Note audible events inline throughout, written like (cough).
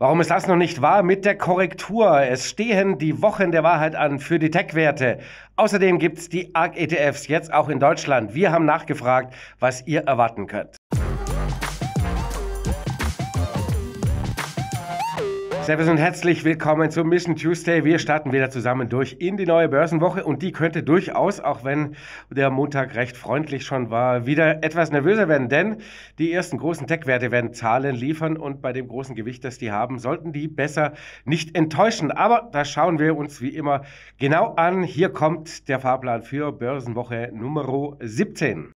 Warum ist das noch nicht wahr? Mit der Korrektur. Es stehen die Wochen der Wahrheit an für die Tech-Werte. Außerdem gibt's die ARC-ETFs jetzt auch in Deutschland. Wir haben nachgefragt, was ihr erwarten könnt. Servus und herzlich willkommen zu Mission Tuesday. Wir starten wieder zusammen durch in die neue Börsenwoche und die könnte durchaus, auch wenn der Montag recht freundlich schon war, wieder etwas nervöser werden, denn die ersten großen Tech-Werte werden Zahlen liefern und bei dem großen Gewicht, das die haben, sollten die besser nicht enttäuschen. Aber da schauen wir uns wie immer genau an. Hier kommt der Fahrplan für Börsenwoche Nummer 17.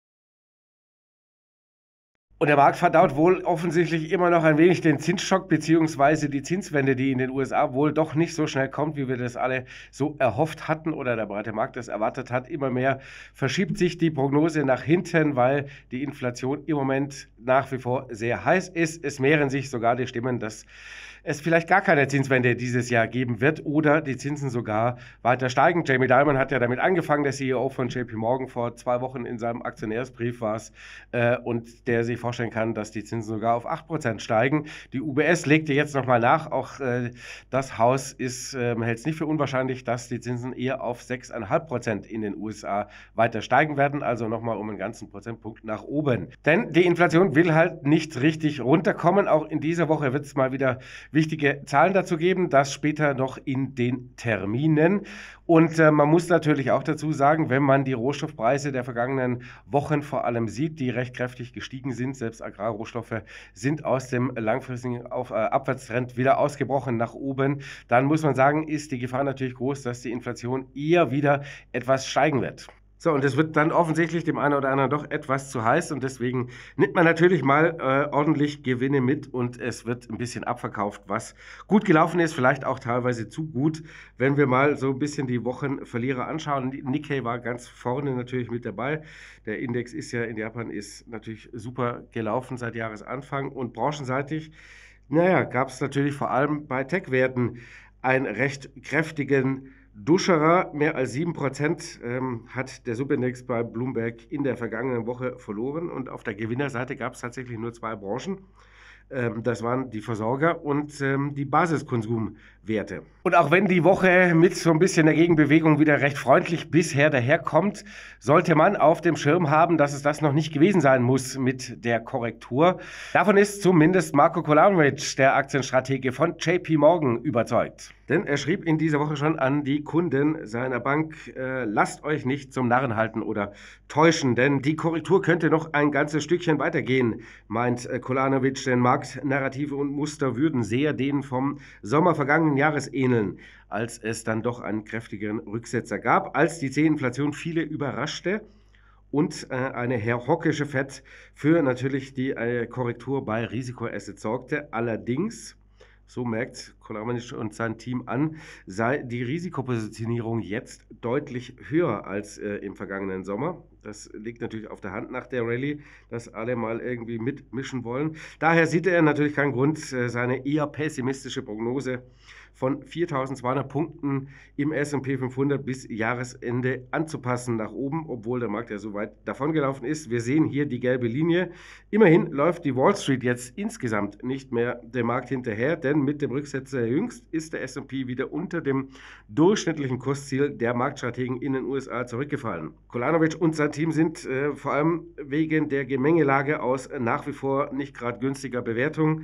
Und der Markt verdaut wohl offensichtlich immer noch ein wenig den Zinsschock beziehungsweise die Zinswende, die in den USA wohl doch nicht so schnell kommt, wie wir das alle so erhofft hatten oder der breite Markt das erwartet hat. Immer mehr verschiebt sich die Prognose nach hinten, weil die Inflation im Moment nach wie vor sehr heiß ist. Es mehren sich sogar die Stimmen, dass es vielleicht gar keine Zinswende dieses Jahr geben wird oder die Zinsen sogar weiter steigen. Jamie Dimon hat ja damit angefangen, der CEO von JP Morgan vor zwei Wochen in seinem Aktionärsbrief war es äh, und der sich vorstellen kann, dass die Zinsen sogar auf 8% steigen. Die UBS legte jetzt nochmal nach, auch äh, das Haus äh, hält es nicht für unwahrscheinlich, dass die Zinsen eher auf 6,5% in den USA weiter steigen werden, also nochmal um einen ganzen Prozentpunkt nach oben. Denn die Inflation will halt nicht richtig runterkommen. Auch in dieser Woche wird es mal wieder wichtige Zahlen dazu geben, das später noch in den Terminen. Und äh, man muss natürlich auch dazu sagen, wenn man die Rohstoffpreise der vergangenen Wochen vor allem sieht, die recht kräftig gestiegen sind, selbst Agrarrohstoffe sind aus dem langfristigen Auf, äh, Abwärtstrend wieder ausgebrochen nach oben, dann muss man sagen, ist die Gefahr natürlich groß, dass die Inflation eher wieder etwas steigen wird. So, und es wird dann offensichtlich dem einen oder anderen doch etwas zu heiß und deswegen nimmt man natürlich mal äh, ordentlich Gewinne mit und es wird ein bisschen abverkauft, was gut gelaufen ist, vielleicht auch teilweise zu gut, wenn wir mal so ein bisschen die Wochenverlierer anschauen. Nikkei war ganz vorne natürlich mit dabei. Der Index ist ja in Japan ist natürlich super gelaufen seit Jahresanfang und branchenseitig, naja, gab es natürlich vor allem bei Tech-Werten einen recht kräftigen Duscherer, mehr als 7% ähm, hat der Subindex bei Bloomberg in der vergangenen Woche verloren. Und auf der Gewinnerseite gab es tatsächlich nur zwei Branchen. Ähm, das waren die Versorger und ähm, die Basiskonsumware. Werte. Und auch wenn die Woche mit so ein bisschen der Gegenbewegung wieder recht freundlich bisher daherkommt, sollte man auf dem Schirm haben, dass es das noch nicht gewesen sein muss mit der Korrektur. Davon ist zumindest Marco Kolanovic, der Aktienstratege von JP Morgan, überzeugt. Denn er schrieb in dieser Woche schon an die Kunden seiner Bank, äh, lasst euch nicht zum Narren halten oder täuschen, denn die Korrektur könnte noch ein ganzes Stückchen weitergehen, meint äh, Kolanovic, denn Marktnarrative und Muster würden sehr den vom Sommer vergangenen Jahres ähneln, als es dann doch einen kräftigeren Rücksetzer gab, als die Zehninflation viele überraschte und äh, eine herhockische Fett für natürlich die äh, Korrektur bei Risikoassets sorgte. Allerdings, so merkt Kolamanisch und sein Team an, sei die Risikopositionierung jetzt deutlich höher als äh, im vergangenen Sommer. Das liegt natürlich auf der Hand nach der Rallye, dass alle mal irgendwie mitmischen wollen. Daher sieht er natürlich keinen Grund, seine eher pessimistische Prognose von 4.200 Punkten im S&P 500 bis Jahresende anzupassen nach oben, obwohl der Markt ja so weit davongelaufen ist. Wir sehen hier die gelbe Linie. Immerhin läuft die Wall Street jetzt insgesamt nicht mehr dem Markt hinterher, denn mit dem Rücksetzer jüngst ist der S&P wieder unter dem durchschnittlichen Kursziel der Marktstrategen in den USA zurückgefallen. Kolanovic und sein Team sind äh, vor allem wegen der Gemengelage aus nach wie vor nicht gerade günstiger Bewertung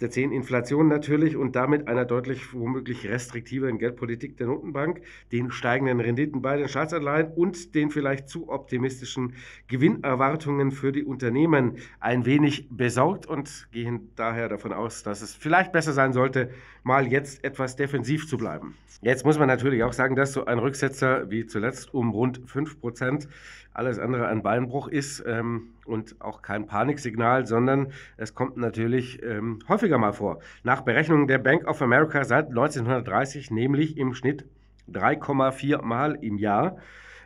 der zehn Inflation natürlich und damit einer deutlich womöglich restriktiveren Geldpolitik der Notenbank, den steigenden Renditen bei den Staatsanleihen und den vielleicht zu optimistischen Gewinnerwartungen für die Unternehmen ein wenig besorgt und gehen daher davon aus, dass es vielleicht besser sein sollte, mal jetzt etwas defensiv zu bleiben. Jetzt muss man natürlich auch sagen, dass so ein Rücksetzer wie zuletzt um rund 5% alles andere ein Beinbruch ist ähm, und auch kein Paniksignal, sondern es kommt natürlich ähm, häufiger mal vor. Nach Berechnungen der Bank of America seit 1930, nämlich im Schnitt 3,4 Mal im Jahr,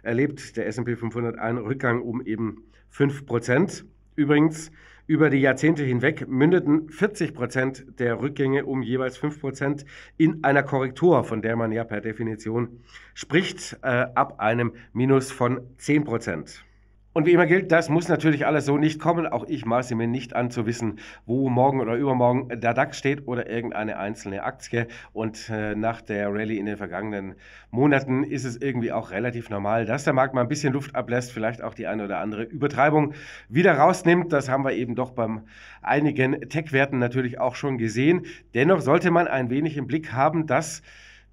erlebt der SP 500 einen Rückgang um eben 5%. Übrigens, über die Jahrzehnte hinweg mündeten 40 Prozent der Rückgänge um jeweils 5 Prozent in einer Korrektur, von der man ja per Definition spricht, äh, ab einem Minus von 10 Prozent. Und wie immer gilt, das muss natürlich alles so nicht kommen. Auch ich maße mir nicht an zu wissen, wo morgen oder übermorgen der DAX steht oder irgendeine einzelne Aktie. Und äh, nach der Rallye in den vergangenen Monaten ist es irgendwie auch relativ normal, dass der Markt mal ein bisschen Luft ablässt, vielleicht auch die eine oder andere Übertreibung wieder rausnimmt. Das haben wir eben doch beim einigen Tech-Werten natürlich auch schon gesehen. Dennoch sollte man ein wenig im Blick haben, dass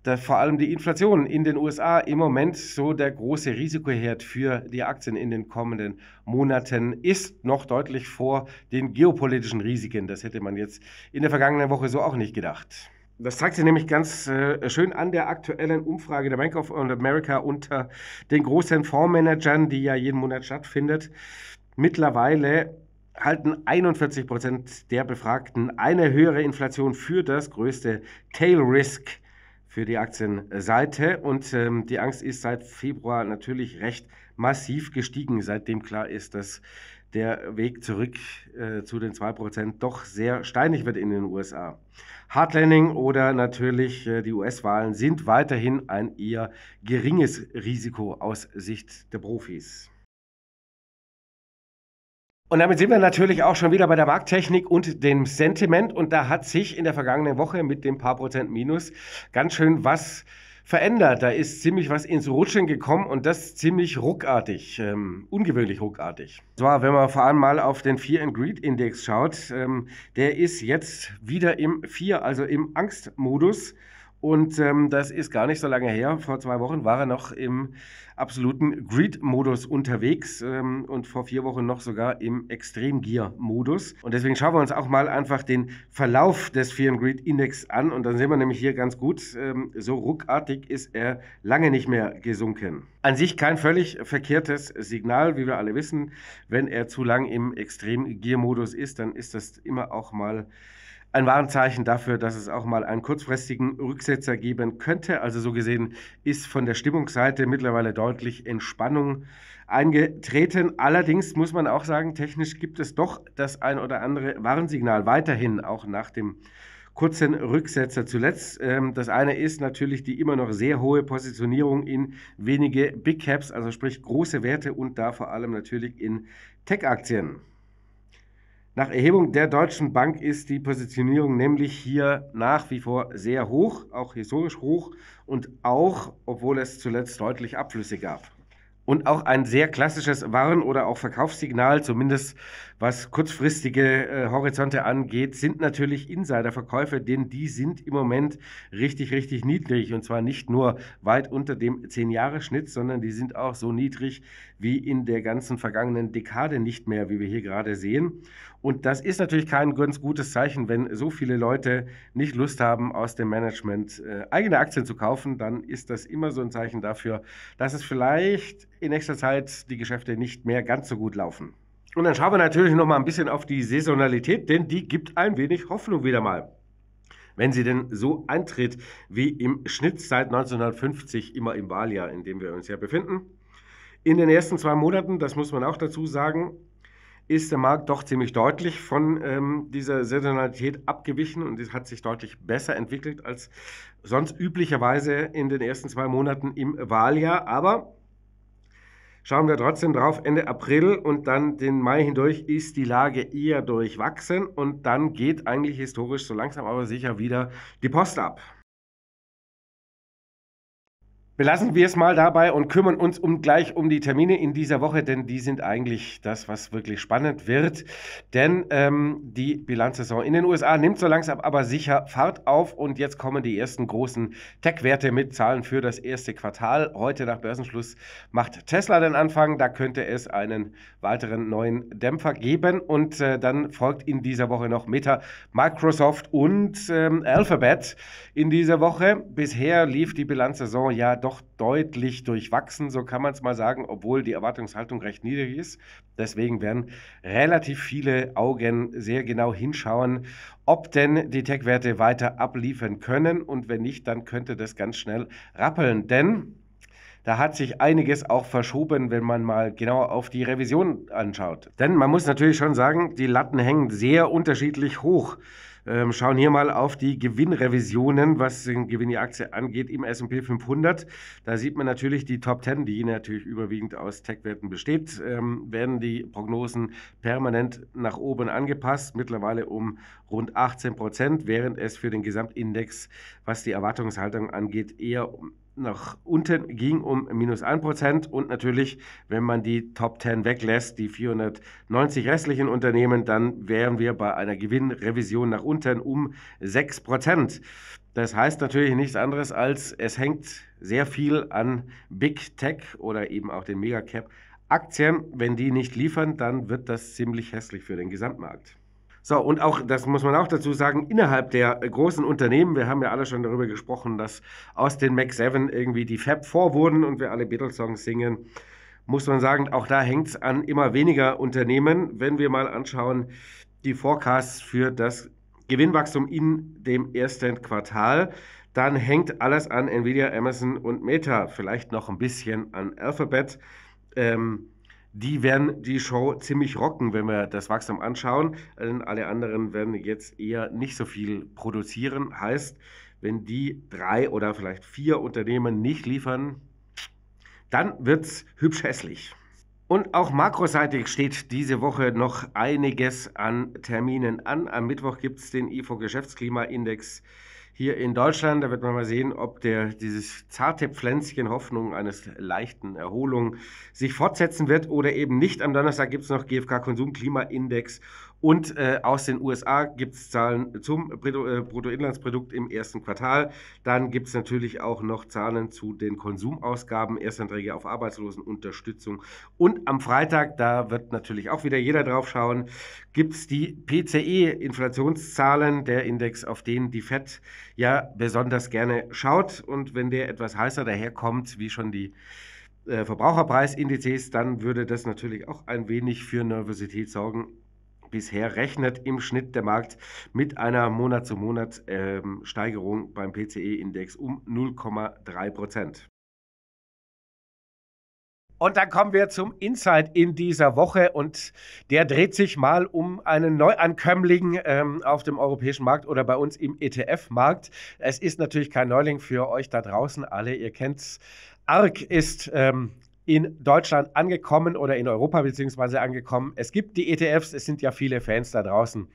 da vor allem die Inflation in den USA im Moment so der große Risikoherd für die Aktien in den kommenden Monaten ist, noch deutlich vor den geopolitischen Risiken. Das hätte man jetzt in der vergangenen Woche so auch nicht gedacht. Das zeigt sich nämlich ganz äh, schön an der aktuellen Umfrage der Bank of America unter den großen Fondsmanagern, die ja jeden Monat stattfindet. Mittlerweile halten 41 Prozent der Befragten eine höhere Inflation für das größte Tail Risk für die Aktienseite. Und ähm, die Angst ist seit Februar natürlich recht massiv gestiegen, seitdem klar ist, dass der Weg zurück äh, zu den 2% doch sehr steinig wird in den USA. Hardlanding oder natürlich äh, die US-Wahlen sind weiterhin ein eher geringes Risiko aus Sicht der Profis. Und damit sind wir natürlich auch schon wieder bei der Markttechnik und dem Sentiment. Und da hat sich in der vergangenen Woche mit dem paar Prozent Minus ganz schön was verändert. Da ist ziemlich was ins Rutschen gekommen und das ziemlich ruckartig, ähm, ungewöhnlich ruckartig. Zwar, wenn man vor allem mal auf den Fear and Greed Index schaut, ähm, der ist jetzt wieder im Fear, also im Angstmodus. Und ähm, das ist gar nicht so lange her. Vor zwei Wochen war er noch im absoluten greed modus unterwegs ähm, und vor vier Wochen noch sogar im Extrem-Gear-Modus. Und deswegen schauen wir uns auch mal einfach den Verlauf des Fear greed Index an. Und dann sehen wir nämlich hier ganz gut, ähm, so ruckartig ist er lange nicht mehr gesunken. An sich kein völlig verkehrtes Signal, wie wir alle wissen. Wenn er zu lang im Extrem-Gear-Modus ist, dann ist das immer auch mal ein Warnzeichen dafür, dass es auch mal einen kurzfristigen Rücksetzer geben könnte. Also so gesehen ist von der Stimmungsseite mittlerweile deutlich Entspannung eingetreten. Allerdings muss man auch sagen, technisch gibt es doch das ein oder andere Warnsignal weiterhin, auch nach dem kurzen Rücksetzer zuletzt. Ähm, das eine ist natürlich die immer noch sehr hohe Positionierung in wenige Big Caps, also sprich große Werte und da vor allem natürlich in Tech-Aktien. Nach Erhebung der Deutschen Bank ist die Positionierung nämlich hier nach wie vor sehr hoch, auch historisch hoch und auch, obwohl es zuletzt deutlich Abflüsse gab. Und auch ein sehr klassisches Warn- oder auch Verkaufssignal, zumindest was kurzfristige äh, Horizonte angeht, sind natürlich Insiderverkäufe, denn die sind im Moment richtig, richtig niedrig. Und zwar nicht nur weit unter dem 10-Jahres-Schnitt, sondern die sind auch so niedrig wie in der ganzen vergangenen Dekade nicht mehr, wie wir hier gerade sehen. Und das ist natürlich kein ganz gutes Zeichen, wenn so viele Leute nicht Lust haben, aus dem Management äh, eigene Aktien zu kaufen. Dann ist das immer so ein Zeichen dafür, dass es vielleicht in nächster Zeit die Geschäfte nicht mehr ganz so gut laufen. Und dann schauen wir natürlich noch mal ein bisschen auf die Saisonalität, denn die gibt ein wenig Hoffnung wieder mal. Wenn sie denn so eintritt, wie im Schnitt seit 1950 immer im Wahljahr, in dem wir uns ja befinden. In den ersten zwei Monaten, das muss man auch dazu sagen, ist der Markt doch ziemlich deutlich von ähm, dieser Saisonalität abgewichen und es hat sich deutlich besser entwickelt als sonst üblicherweise in den ersten zwei Monaten im Wahljahr. Aber Schauen wir trotzdem drauf, Ende April und dann den Mai hindurch ist die Lage eher durchwachsen und dann geht eigentlich historisch so langsam aber sicher wieder die Post ab. Belassen wir es mal dabei und kümmern uns um gleich um die Termine in dieser Woche, denn die sind eigentlich das, was wirklich spannend wird. Denn ähm, die Bilanzsaison in den USA nimmt so langsam aber sicher Fahrt auf und jetzt kommen die ersten großen Tech-Werte mit Zahlen für das erste Quartal. Heute nach Börsenschluss macht Tesla den Anfang. Da könnte es einen weiteren neuen Dämpfer geben und äh, dann folgt in dieser Woche noch Meta, Microsoft und ähm, Alphabet in dieser Woche. Bisher lief die Bilanzsaison ja doch deutlich durchwachsen, so kann man es mal sagen, obwohl die Erwartungshaltung recht niedrig ist. Deswegen werden relativ viele Augen sehr genau hinschauen, ob denn die Tech-Werte weiter abliefern können und wenn nicht, dann könnte das ganz schnell rappeln, denn da hat sich einiges auch verschoben, wenn man mal genau auf die Revision anschaut. Denn man muss natürlich schon sagen, die Latten hängen sehr unterschiedlich hoch ähm, schauen hier mal auf die Gewinnrevisionen, was den Gewinn der Aktie angeht im S&P 500. Da sieht man natürlich die Top 10, die natürlich überwiegend aus Tech-Werten besteht, ähm, werden die Prognosen permanent nach oben angepasst, mittlerweile um rund 18 Prozent, während es für den Gesamtindex, was die Erwartungshaltung angeht, eher um nach unten ging um minus 1%. Und natürlich, wenn man die Top 10 weglässt, die 490 restlichen Unternehmen, dann wären wir bei einer Gewinnrevision nach unten um 6%. Das heißt natürlich nichts anderes als, es hängt sehr viel an Big Tech oder eben auch den Megacap Aktien. Wenn die nicht liefern, dann wird das ziemlich hässlich für den Gesamtmarkt. So, und auch, das muss man auch dazu sagen, innerhalb der großen Unternehmen, wir haben ja alle schon darüber gesprochen, dass aus den Mac 7 irgendwie die Fab 4 wurden und wir alle Beatles-Songs singen, muss man sagen, auch da hängt es an immer weniger Unternehmen. Wenn wir mal anschauen, die Forecasts für das Gewinnwachstum in dem ersten Quartal, dann hängt alles an Nvidia, Amazon und Meta, vielleicht noch ein bisschen an Alphabet. Ähm, die werden die Show ziemlich rocken, wenn wir das Wachstum anschauen. Alle anderen werden jetzt eher nicht so viel produzieren. Heißt, wenn die drei oder vielleicht vier Unternehmen nicht liefern, dann wird es hübsch hässlich. Und auch makroseitig steht diese Woche noch einiges an Terminen an. Am Mittwoch gibt es den IFO Geschäftsklimaindex. index hier in Deutschland. Da wird man mal sehen, ob der, dieses zarte Pflänzchen Hoffnung eines leichten Erholung sich fortsetzen wird oder eben nicht. Am Donnerstag gibt es noch GfK Konsumklimaindex und äh, aus den USA gibt es Zahlen zum äh, Bruttoinlandsprodukt im ersten Quartal. Dann gibt es natürlich auch noch Zahlen zu den Konsumausgaben, Erstanträge auf Arbeitslosenunterstützung. Und am Freitag, da wird natürlich auch wieder jeder drauf schauen, gibt es die PCE-Inflationszahlen, der Index, auf den die FED ja besonders gerne schaut. Und wenn der etwas heißer daherkommt, wie schon die äh, Verbraucherpreisindizes, dann würde das natürlich auch ein wenig für Nervosität sorgen Bisher rechnet im Schnitt der Markt mit einer Monat-zu-Monat-Steigerung ähm, beim PCE-Index um 0,3 Prozent. Und dann kommen wir zum Insight in dieser Woche und der dreht sich mal um einen Neuankömmling ähm, auf dem europäischen Markt oder bei uns im ETF-Markt. Es ist natürlich kein Neuling für euch da draußen alle, ihr kennt's. ARC ist ähm, in Deutschland angekommen oder in Europa beziehungsweise angekommen. Es gibt die ETFs, es sind ja viele Fans da draußen.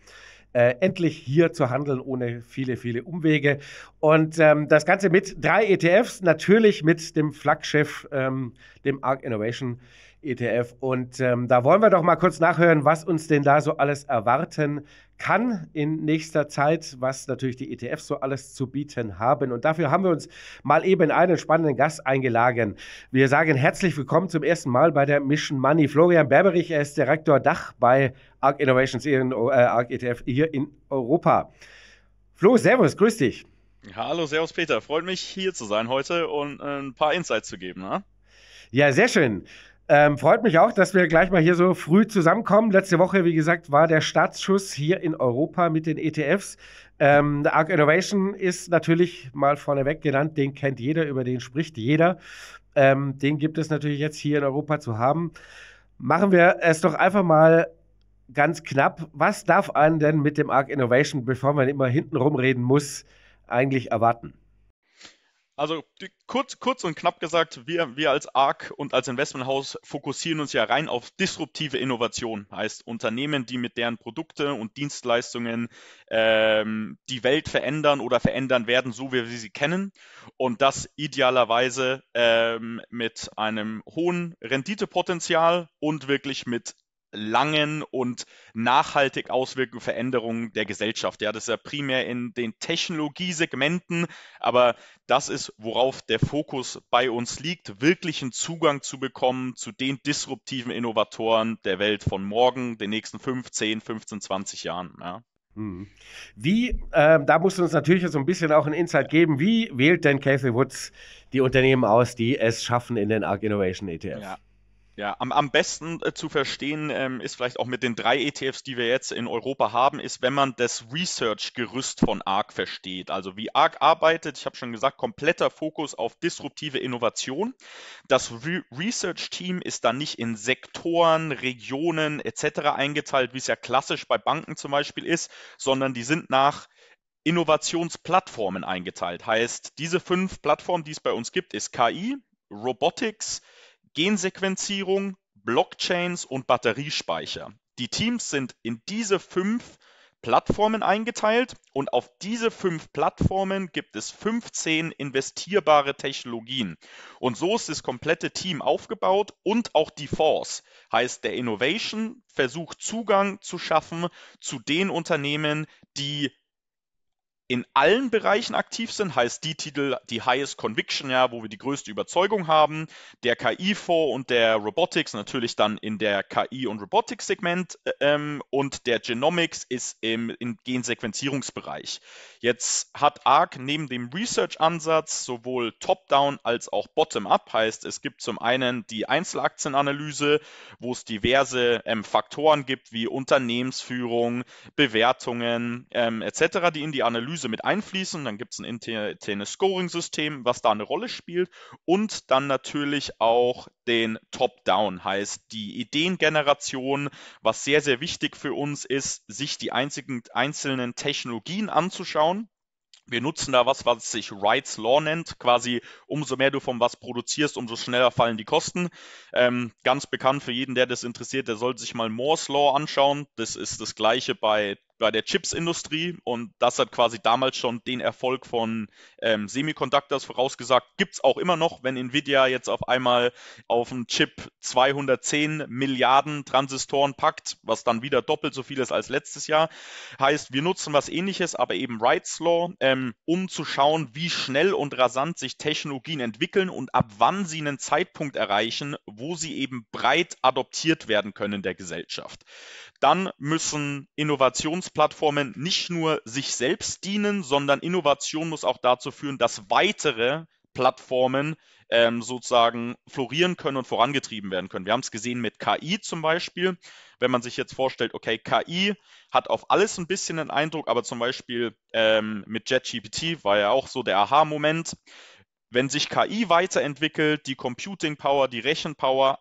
Äh, endlich hier zu handeln ohne viele, viele Umwege. Und ähm, das Ganze mit drei ETFs, natürlich mit dem Flaggschiff, ähm, dem ARC Innovation ETF. Und ähm, da wollen wir doch mal kurz nachhören, was uns denn da so alles erwarten kann in nächster Zeit, was natürlich die ETFs so alles zu bieten haben. Und dafür haben wir uns mal eben einen spannenden Gast eingeladen. Wir sagen herzlich willkommen zum ersten Mal bei der Mission Money. Florian Berberich, er ist Direktor Dach bei ARC Innovations in, äh, ARC ETF hier in Europa. Flo, Servus, grüß dich. Hallo, Servus Peter. Freut mich, hier zu sein heute und äh, ein paar Insights zu geben. Ne? Ja, sehr schön. Ähm, freut mich auch, dass wir gleich mal hier so früh zusammenkommen. Letzte Woche, wie gesagt, war der Startschuss hier in Europa mit den ETFs. Ähm, ARC Innovation ist natürlich mal vorneweg genannt, den kennt jeder, über den spricht jeder. Ähm, den gibt es natürlich jetzt hier in Europa zu haben. Machen wir es doch einfach mal ganz knapp. Was darf einen denn mit dem ARC Innovation, bevor man immer hinten rumreden muss, eigentlich erwarten? Also die, kurz, kurz und knapp gesagt, wir, wir als ARC und als Investmenthaus fokussieren uns ja rein auf disruptive Innovation. Heißt Unternehmen, die mit deren Produkte und Dienstleistungen ähm, die Welt verändern oder verändern werden, so wie wir sie kennen. Und das idealerweise ähm, mit einem hohen Renditepotenzial und wirklich mit langen und nachhaltig auswirkenden Veränderungen der Gesellschaft. Ja, das ist ja primär in den Technologiesegmenten, aber das ist, worauf der Fokus bei uns liegt, wirklichen Zugang zu bekommen zu den disruptiven Innovatoren der Welt von morgen, den nächsten 5, 10, 15, 20 Jahren. Ja. Hm. Wie, äh, da musst du uns natürlich so ein bisschen auch einen Insight geben, wie wählt denn Casey Woods die Unternehmen aus, die es schaffen in den ARC Innovation ETF? Ja. Ja, am, am besten äh, zu verstehen ähm, ist vielleicht auch mit den drei ETFs, die wir jetzt in Europa haben, ist, wenn man das Research-Gerüst von ARC versteht. Also wie ARC arbeitet, ich habe schon gesagt, kompletter Fokus auf disruptive Innovation. Das Re Research-Team ist dann nicht in Sektoren, Regionen etc. eingeteilt, wie es ja klassisch bei Banken zum Beispiel ist, sondern die sind nach Innovationsplattformen eingeteilt. Heißt, diese fünf Plattformen, die es bei uns gibt, ist KI, Robotics, Gensequenzierung, Blockchains und Batteriespeicher. Die Teams sind in diese fünf Plattformen eingeteilt und auf diese fünf Plattformen gibt es 15 investierbare Technologien. Und so ist das komplette Team aufgebaut und auch die Force. Heißt, der Innovation versucht Zugang zu schaffen zu den Unternehmen, die in allen Bereichen aktiv sind, heißt die Titel, die Highest Conviction, ja, wo wir die größte Überzeugung haben, der KI-Fonds und der Robotics natürlich dann in der KI- und Robotics-Segment äh, ähm, und der Genomics ist im, im Gensequenzierungsbereich. Jetzt hat ARC neben dem Research-Ansatz sowohl Top-Down als auch Bottom-Up, heißt es gibt zum einen die Einzelaktienanalyse, wo es diverse ähm, Faktoren gibt wie Unternehmensführung, Bewertungen ähm, etc., die in die Analyse Analyse mit einfließen. Dann gibt es ein internes Scoring-System, was da eine Rolle spielt. Und dann natürlich auch den Top-Down, heißt die Ideengeneration, was sehr, sehr wichtig für uns ist, sich die einzigen, einzelnen Technologien anzuschauen. Wir nutzen da was, was sich Rights Law nennt. Quasi, umso mehr du von was produzierst, umso schneller fallen die Kosten. Ähm, ganz bekannt für jeden, der das interessiert, der sollte sich mal Moore's Law anschauen. Das ist das gleiche bei bei der Chipsindustrie und das hat quasi damals schon den Erfolg von ähm, Semiconductors vorausgesagt. Gibt es auch immer noch, wenn Nvidia jetzt auf einmal auf einen Chip 210 Milliarden Transistoren packt, was dann wieder doppelt so viel ist als letztes Jahr. Heißt, wir nutzen was ähnliches, aber eben Wright's Law, ähm, um zu schauen, wie schnell und rasant sich Technologien entwickeln und ab wann sie einen Zeitpunkt erreichen, wo sie eben breit adoptiert werden können in der Gesellschaft. Dann müssen Innovations Innovationsplattformen nicht nur sich selbst dienen, sondern Innovation muss auch dazu führen, dass weitere Plattformen ähm, sozusagen florieren können und vorangetrieben werden können. Wir haben es gesehen mit KI zum Beispiel. Wenn man sich jetzt vorstellt, okay, KI hat auf alles ein bisschen einen Eindruck, aber zum Beispiel ähm, mit JetGPT war ja auch so der Aha-Moment. Wenn sich KI weiterentwickelt, die Computing Power, die Rechenpower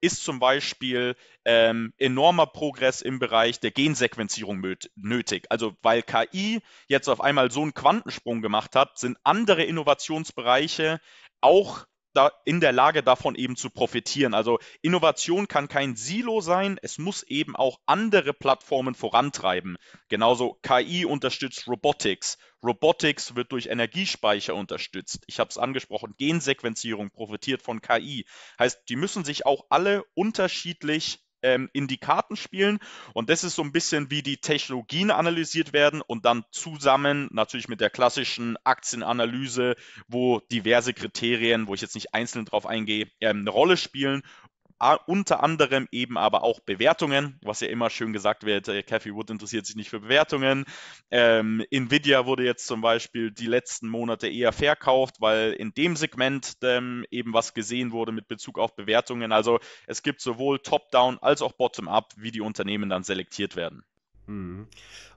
ist zum Beispiel ähm, enormer Progress im Bereich der Gensequenzierung nötig. Also weil KI jetzt auf einmal so einen Quantensprung gemacht hat, sind andere Innovationsbereiche auch da in der Lage, davon eben zu profitieren. Also Innovation kann kein Silo sein, es muss eben auch andere Plattformen vorantreiben. Genauso KI unterstützt Robotics. Robotics wird durch Energiespeicher unterstützt. Ich habe es angesprochen, Gensequenzierung profitiert von KI. Heißt, die müssen sich auch alle unterschiedlich ähm, in die Karten spielen. Und das ist so ein bisschen wie die Technologien analysiert werden und dann zusammen natürlich mit der klassischen Aktienanalyse, wo diverse Kriterien, wo ich jetzt nicht einzeln drauf eingehe, ähm, eine Rolle spielen unter anderem eben aber auch Bewertungen, was ja immer schön gesagt wird, äh, Cathy Wood interessiert sich nicht für Bewertungen. Ähm, Nvidia wurde jetzt zum Beispiel die letzten Monate eher verkauft, weil in dem Segment ähm, eben was gesehen wurde mit Bezug auf Bewertungen. Also es gibt sowohl Top-Down als auch Bottom-Up, wie die Unternehmen dann selektiert werden. Hm.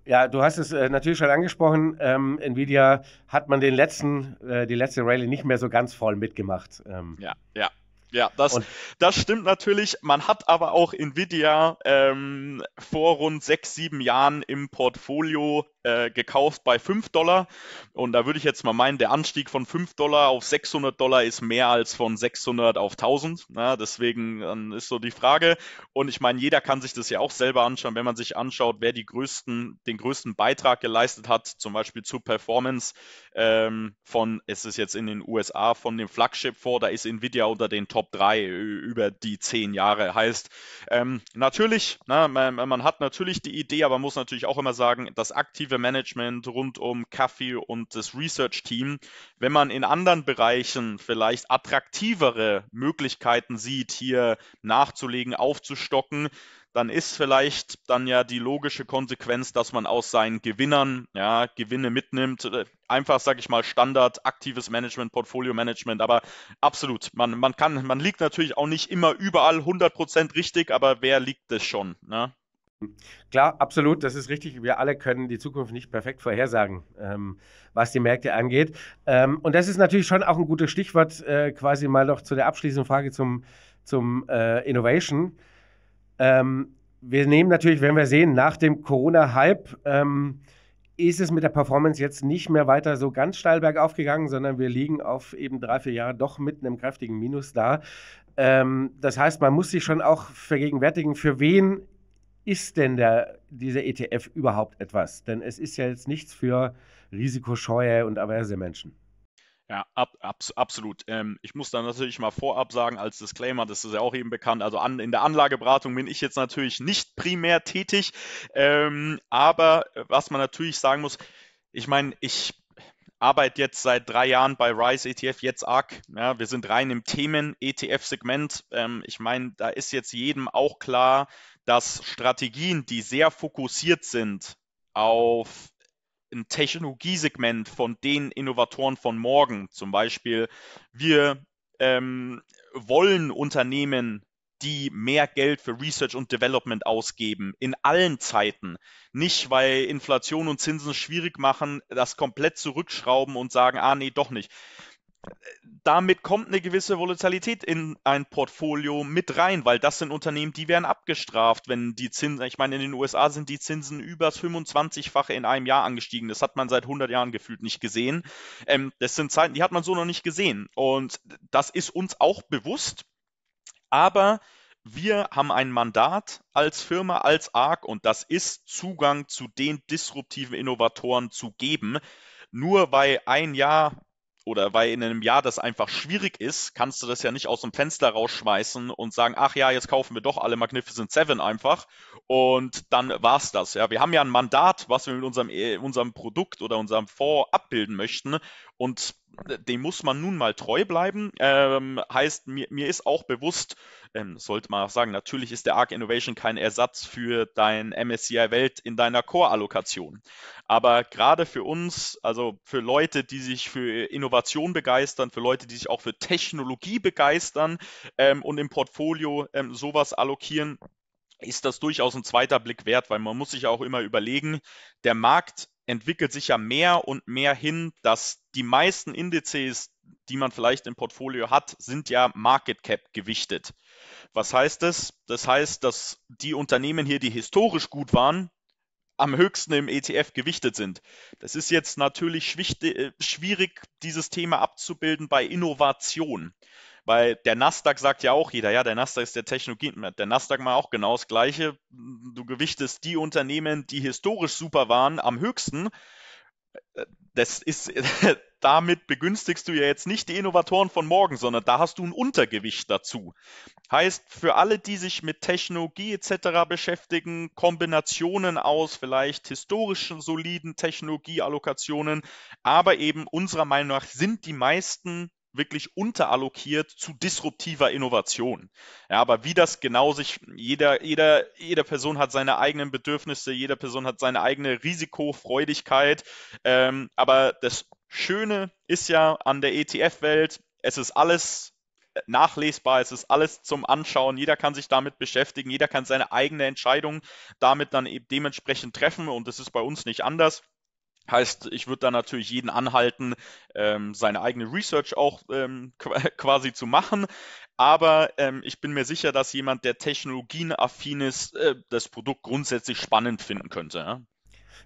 Ja, du hast es äh, natürlich schon angesprochen. Ähm, Nvidia hat man den letzten, äh, die letzte Rallye nicht mehr so ganz voll mitgemacht. Ähm. Ja, ja, ja, das, das stimmt natürlich. Man hat aber auch Nvidia ähm, vor rund sechs, sieben Jahren im Portfolio äh, gekauft bei 5 Dollar. Und da würde ich jetzt mal meinen, der Anstieg von 5 Dollar auf 600 Dollar ist mehr als von 600 auf 1000. Ja, deswegen ist so die Frage. Und ich meine, jeder kann sich das ja auch selber anschauen, wenn man sich anschaut, wer die größten, den größten Beitrag geleistet hat, zum Beispiel zur Performance ähm, von, es ist jetzt in den USA, von dem Flagship vor, da ist Nvidia unter den Top 3 über die 10 Jahre. Heißt, ähm, natürlich, na, man, man hat natürlich die Idee, aber man muss natürlich auch immer sagen, das aktive Management, rund um Kaffee und das Research-Team, wenn man in anderen Bereichen vielleicht attraktivere Möglichkeiten sieht, hier nachzulegen, aufzustocken, dann ist vielleicht dann ja die logische Konsequenz, dass man aus seinen Gewinnern ja, Gewinne mitnimmt. Einfach, sage ich mal, Standard, aktives Management, Portfolio-Management, aber absolut. Man, man kann, man liegt natürlich auch nicht immer überall 100% richtig, aber wer liegt es schon? Ne? Klar, absolut, das ist richtig. Wir alle können die Zukunft nicht perfekt vorhersagen, ähm, was die Märkte angeht. Ähm, und das ist natürlich schon auch ein gutes Stichwort, äh, quasi mal noch zu der abschließenden Frage zum, zum äh, Innovation. Ähm, wir nehmen natürlich, wenn wir sehen, nach dem Corona-Hype ähm, ist es mit der Performance jetzt nicht mehr weiter so ganz steil bergauf gegangen, sondern wir liegen auf eben drei, vier Jahre doch mit einem kräftigen Minus da. Ähm, das heißt, man muss sich schon auch vergegenwärtigen, für wen ist denn der, dieser ETF überhaupt etwas? Denn es ist ja jetzt nichts für risikoscheue und averse Menschen. Ja, ab, ab, absolut. Ähm, ich muss dann natürlich mal vorab sagen, als Disclaimer, das ist ja auch eben bekannt, also an, in der Anlageberatung bin ich jetzt natürlich nicht primär tätig, ähm, aber äh, was man natürlich sagen muss, ich meine, ich arbeite jetzt seit drei Jahren bei Rise ETF, jetzt ARC. Ja, wir sind rein im Themen-ETF-Segment. Ähm, ich meine, da ist jetzt jedem auch klar, dass Strategien, die sehr fokussiert sind auf ein Technologiesegment von den Innovatoren von morgen, zum Beispiel, wir ähm, wollen Unternehmen die mehr Geld für Research und Development ausgeben, in allen Zeiten. Nicht, weil Inflation und Zinsen schwierig machen, das komplett zurückschrauben und sagen, ah nee, doch nicht, damit kommt eine gewisse Volatilität in ein Portfolio mit rein, weil das sind Unternehmen, die werden abgestraft, wenn die Zinsen, ich meine, in den USA sind die Zinsen übers 25-fache in einem Jahr angestiegen. Das hat man seit 100 Jahren gefühlt nicht gesehen. Ähm, das sind Zeiten, die hat man so noch nicht gesehen. Und das ist uns auch bewusst. Aber wir haben ein Mandat als Firma, als ARC und das ist Zugang zu den disruptiven Innovatoren zu geben. Nur weil ein Jahr oder weil in einem Jahr das einfach schwierig ist, kannst du das ja nicht aus dem Fenster rausschmeißen und sagen, ach ja, jetzt kaufen wir doch alle Magnificent Seven einfach und dann war's das. Ja, wir haben ja ein Mandat, was wir mit unserem, äh, unserem Produkt oder unserem Fonds abbilden möchten und dem muss man nun mal treu bleiben. Ähm, heißt, mir, mir, ist auch bewusst, ähm, sollte man auch sagen, natürlich ist der Arc Innovation kein Ersatz für dein MSCI Welt in deiner Core-Allokation. Aber gerade für uns, also für Leute, die sich für Innovation begeistern, für Leute, die sich auch für Technologie begeistern ähm, und im Portfolio ähm, sowas allokieren, ist das durchaus ein zweiter Blick wert, weil man muss sich auch immer überlegen, der Markt entwickelt sich ja mehr und mehr hin, dass die meisten Indizes, die man vielleicht im Portfolio hat, sind ja Market Cap gewichtet. Was heißt das? Das heißt, dass die Unternehmen hier, die historisch gut waren, am höchsten im ETF gewichtet sind. Das ist jetzt natürlich äh, schwierig, dieses Thema abzubilden bei Innovation. Weil der Nasdaq sagt ja auch jeder, ja, der Nasdaq ist der Technologie. Der Nasdaq mal auch genau das Gleiche. Du gewichtest die Unternehmen, die historisch super waren, am höchsten. Das ist, (laughs) damit begünstigst du ja jetzt nicht die Innovatoren von morgen, sondern da hast du ein Untergewicht dazu. Heißt, für alle, die sich mit Technologie etc. beschäftigen, Kombinationen aus vielleicht historisch soliden Technologieallokationen, aber eben unserer Meinung nach sind die meisten wirklich unterallokiert zu disruptiver Innovation. Ja, aber wie das genau sich, jeder, jeder, jede Person hat seine eigenen Bedürfnisse, jeder Person hat seine eigene Risikofreudigkeit. Ähm, aber das Schöne ist ja an der ETF-Welt, es ist alles nachlesbar, es ist alles zum Anschauen, jeder kann sich damit beschäftigen, jeder kann seine eigene Entscheidung damit dann eben dementsprechend treffen und das ist bei uns nicht anders. Heißt, ich würde da natürlich jeden anhalten, ähm, seine eigene Research auch ähm, (laughs) quasi zu machen. Aber ähm, ich bin mir sicher, dass jemand, der technologienaffin ist, äh, das Produkt grundsätzlich spannend finden könnte. Ja?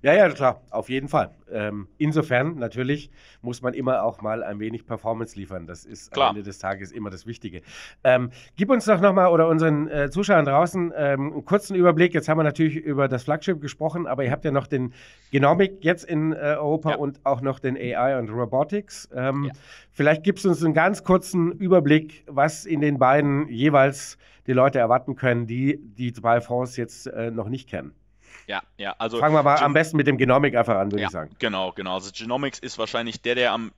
Ja, ja, klar, auf jeden Fall. Ähm, insofern natürlich muss man immer auch mal ein wenig Performance liefern. Das ist klar. am Ende des Tages immer das Wichtige. Ähm, gib uns doch nochmal oder unseren äh, Zuschauern draußen ähm, einen kurzen Überblick. Jetzt haben wir natürlich über das Flagship gesprochen, aber ihr habt ja noch den Genomic jetzt in äh, Europa ja. und auch noch den AI und Robotics. Ähm, ja. Vielleicht gibst du uns einen ganz kurzen Überblick, was in den beiden jeweils die Leute erwarten können, die die zwei Fonds jetzt äh, noch nicht kennen. Ja, ja, also. Fangen wir mal Gen am besten mit dem Genomic einfach an, würde ja, ich sagen. Genau, genau. Also Genomics ist wahrscheinlich der, der am.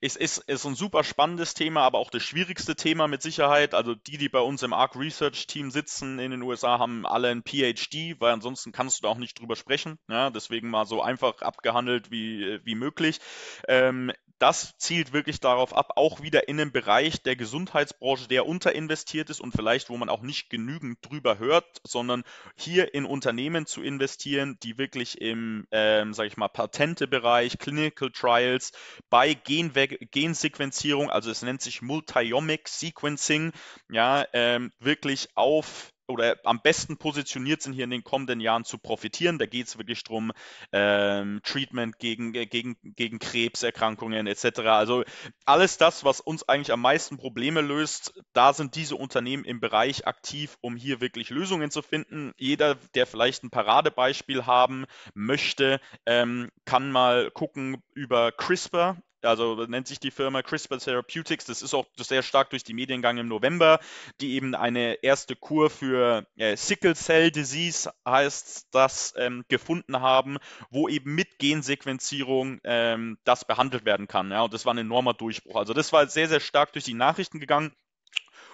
Es ist, ist, ist ein super spannendes Thema, aber auch das schwierigste Thema mit Sicherheit. Also die, die bei uns im ARC Research Team sitzen in den USA, haben alle ein PhD, weil ansonsten kannst du da auch nicht drüber sprechen. Ja, ne? deswegen mal so einfach abgehandelt wie, wie möglich. Ähm, das zielt wirklich darauf ab, auch wieder in einem Bereich der Gesundheitsbranche, der unterinvestiert ist und vielleicht, wo man auch nicht genügend drüber hört, sondern hier in Unternehmen zu investieren, die wirklich im, ähm, sage ich mal, Patentebereich, Clinical Trials, bei Genwe Gensequenzierung, also es nennt sich Multiomic Sequencing, ja, ähm, wirklich auf oder am besten positioniert sind, hier in den kommenden Jahren zu profitieren. Da geht es wirklich darum, ähm, Treatment gegen, äh, gegen, gegen Krebserkrankungen etc. Also alles das, was uns eigentlich am meisten Probleme löst, da sind diese Unternehmen im Bereich aktiv, um hier wirklich Lösungen zu finden. Jeder, der vielleicht ein Paradebeispiel haben möchte, ähm, kann mal gucken über CRISPR also nennt sich die Firma CRISPR Therapeutics, das ist auch sehr stark durch die Medien gegangen im November, die eben eine erste Kur für äh, Sickle Cell Disease heißt das ähm, gefunden haben, wo eben mit Gensequenzierung ähm, das behandelt werden kann. Ja, und das war ein enormer Durchbruch. Also das war sehr, sehr stark durch die Nachrichten gegangen.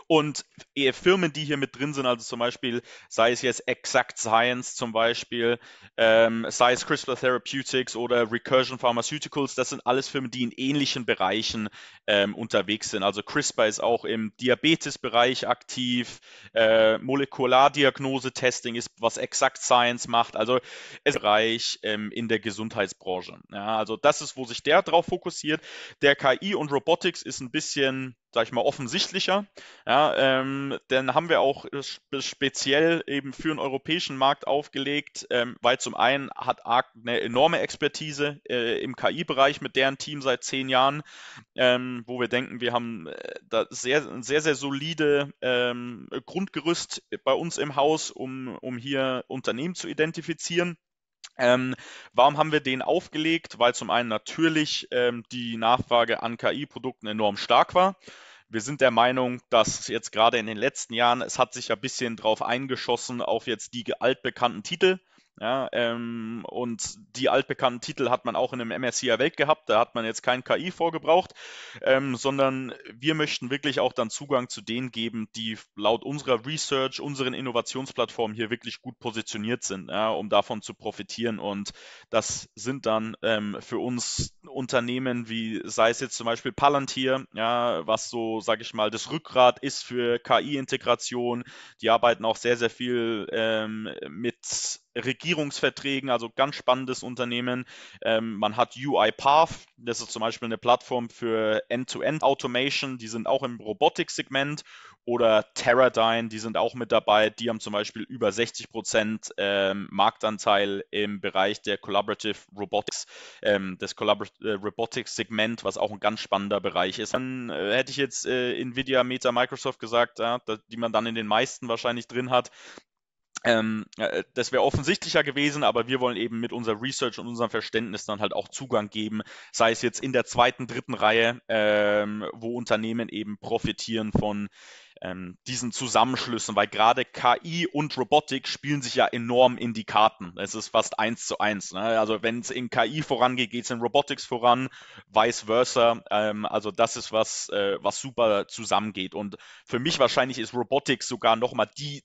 Und e, Firmen, die hier mit drin sind, also zum Beispiel, sei es jetzt Exact Science zum Beispiel, ähm, sei es CRISPR Therapeutics oder Recursion Pharmaceuticals, das sind alles Firmen, die in ähnlichen Bereichen ähm, unterwegs sind. Also CRISPR ist auch im Diabetes-Bereich aktiv, äh, Molekulardiagnose-Testing ist, was Exact Science macht, also es ist Bereich ähm, in der Gesundheitsbranche. Ja, also das ist, wo sich der drauf fokussiert. Der KI und Robotics ist ein bisschen sag ich mal, offensichtlicher. Ja, ähm, dann haben wir auch speziell eben für den europäischen Markt aufgelegt, ähm, weil zum einen hat ARC eine enorme Expertise äh, im KI-Bereich mit deren Team seit zehn Jahren, ähm, wo wir denken, wir haben äh, da sehr, sehr, sehr solide ähm, Grundgerüst bei uns im Haus, um, um hier Unternehmen zu identifizieren. Ähm, warum haben wir den aufgelegt? Weil zum einen natürlich ähm, die Nachfrage an KI-Produkten enorm stark war. Wir sind der Meinung, dass jetzt gerade in den letzten Jahren, es hat sich ja ein bisschen drauf eingeschossen auf jetzt die altbekannten Titel. Ja, ähm, und die altbekannten Titel hat man auch in einem MSCI Welt gehabt. Da hat man jetzt kein KI vorgebraucht, ähm, sondern wir möchten wirklich auch dann Zugang zu denen geben, die laut unserer Research, unseren Innovationsplattformen hier wirklich gut positioniert sind, ja, um davon zu profitieren. Und das sind dann ähm, für uns Unternehmen wie, sei es jetzt zum Beispiel Palantir, ja, was so, sage ich mal, das Rückgrat ist für KI-Integration. Die arbeiten auch sehr, sehr viel ähm, mit Regierungsverträgen, also ganz spannendes Unternehmen. Ähm, man hat UiPath, das ist zum Beispiel eine Plattform für End-to-End-Automation, die sind auch im Robotik-Segment oder Teradyne, die sind auch mit dabei, die haben zum Beispiel über 60 Prozent ähm, Marktanteil im Bereich der Collaborative Robotics, ähm, das Collaborative äh, Robotics-Segment, was auch ein ganz spannender Bereich ist. Dann äh, hätte ich jetzt äh, Nvidia, Meta, Microsoft gesagt, ja, die man dann in den meisten wahrscheinlich drin hat. Ähm, äh, das wäre offensichtlicher gewesen, aber wir wollen eben mit unserer Research und unserem Verständnis dann halt auch Zugang geben, sei es jetzt in der zweiten, dritten Reihe, ähm, wo Unternehmen eben profitieren von ähm, diesen Zusammenschlüssen, weil gerade KI und Robotik spielen sich ja enorm in die Karten. Es ist fast eins zu eins. Ne? Also wenn es in KI vorangeht, geht es in Robotics voran, vice versa. Ähm, also das ist was, äh, was super zusammengeht. Und für mich wahrscheinlich ist Robotics sogar nochmal die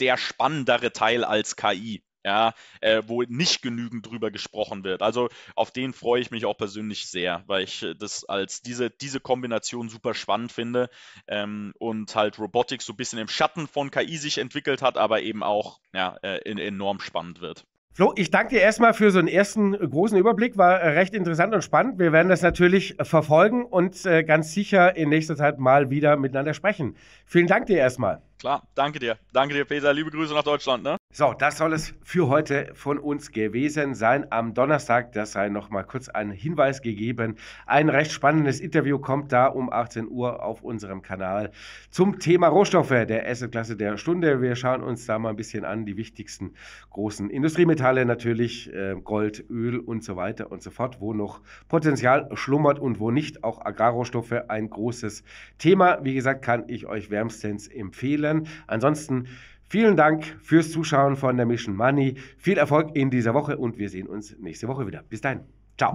der spannendere Teil als KI. Ja, äh, wo nicht genügend drüber gesprochen wird. Also auf den freue ich mich auch persönlich sehr, weil ich äh, das als diese, diese Kombination super spannend finde ähm, und halt Robotics so ein bisschen im Schatten von KI sich entwickelt hat, aber eben auch ja, äh, in, enorm spannend wird. Flo, ich danke dir erstmal für so einen ersten großen Überblick. War äh, recht interessant und spannend. Wir werden das natürlich äh, verfolgen und ganz sicher in nächster Zeit mal wieder miteinander sprechen. Vielen Dank dir erstmal. Klar, danke dir. Danke dir, Peter. Liebe Grüße nach Deutschland. Ne? So, das soll es für heute von uns gewesen sein. Am Donnerstag, das sei nochmal kurz ein Hinweis gegeben. Ein recht spannendes Interview kommt da um 18 Uhr auf unserem Kanal zum Thema Rohstoffe der Asset-Klasse der Stunde. Wir schauen uns da mal ein bisschen an, die wichtigsten großen Industriemetalle natürlich, äh, Gold, Öl und so weiter und so fort, wo noch Potenzial schlummert und wo nicht. Auch Agrarrohstoffe ein großes Thema. Wie gesagt, kann ich euch wärmstens empfehlen. Spielern. Ansonsten vielen Dank fürs Zuschauen von der Mission Money. Viel Erfolg in dieser Woche und wir sehen uns nächste Woche wieder. Bis dahin. Ciao.